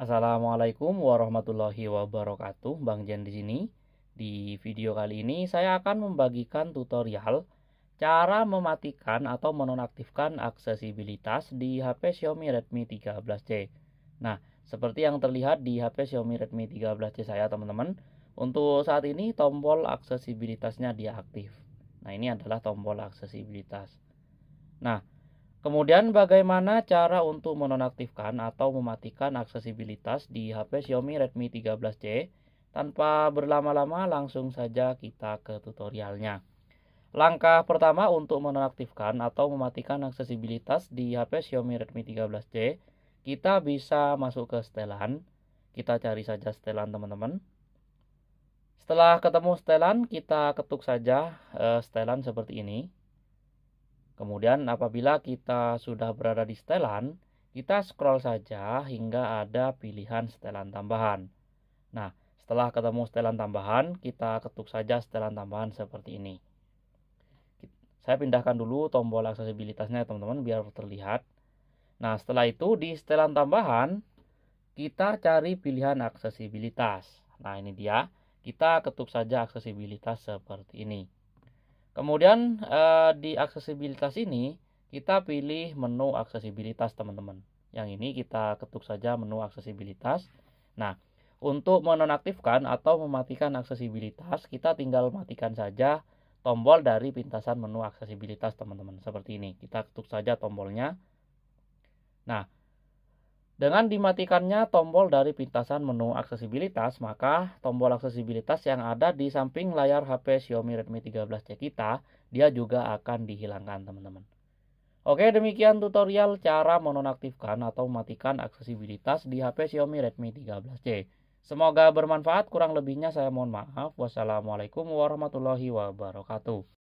Assalamualaikum warahmatullahi wabarakatuh. Bang Jen di sini. Di video kali ini saya akan membagikan tutorial cara mematikan atau menonaktifkan aksesibilitas di HP Xiaomi Redmi 13C. Nah, seperti yang terlihat di HP Xiaomi Redmi 13C saya, teman-teman, untuk saat ini tombol aksesibilitasnya dia aktif. Nah, ini adalah tombol aksesibilitas. Nah, Kemudian bagaimana cara untuk menonaktifkan atau mematikan aksesibilitas di HP Xiaomi Redmi 13C? Tanpa berlama-lama langsung saja kita ke tutorialnya. Langkah pertama untuk menonaktifkan atau mematikan aksesibilitas di HP Xiaomi Redmi 13C, kita bisa masuk ke setelan. Kita cari saja setelan teman-teman. Setelah ketemu setelan, kita ketuk saja eh, setelan seperti ini. Kemudian apabila kita sudah berada di setelan, kita scroll saja hingga ada pilihan setelan tambahan. Nah, setelah ketemu setelan tambahan, kita ketuk saja setelan tambahan seperti ini. Saya pindahkan dulu tombol aksesibilitasnya teman-teman biar terlihat. Nah, setelah itu di setelan tambahan, kita cari pilihan aksesibilitas. Nah, ini dia. Kita ketuk saja aksesibilitas seperti ini. Kemudian uh, di aksesibilitas ini kita pilih menu aksesibilitas teman-teman. Yang ini kita ketuk saja menu aksesibilitas. Nah, untuk menonaktifkan atau mematikan aksesibilitas, kita tinggal matikan saja tombol dari pintasan menu aksesibilitas teman-teman. Seperti ini, kita ketuk saja tombolnya. Nah, dengan dimatikannya tombol dari pintasan menu aksesibilitas, maka tombol aksesibilitas yang ada di samping layar HP Xiaomi Redmi 13C kita, dia juga akan dihilangkan teman-teman. Oke, demikian tutorial cara menonaktifkan atau mematikan aksesibilitas di HP Xiaomi Redmi 13C. Semoga bermanfaat, kurang lebihnya saya mohon maaf. Wassalamualaikum warahmatullahi wabarakatuh.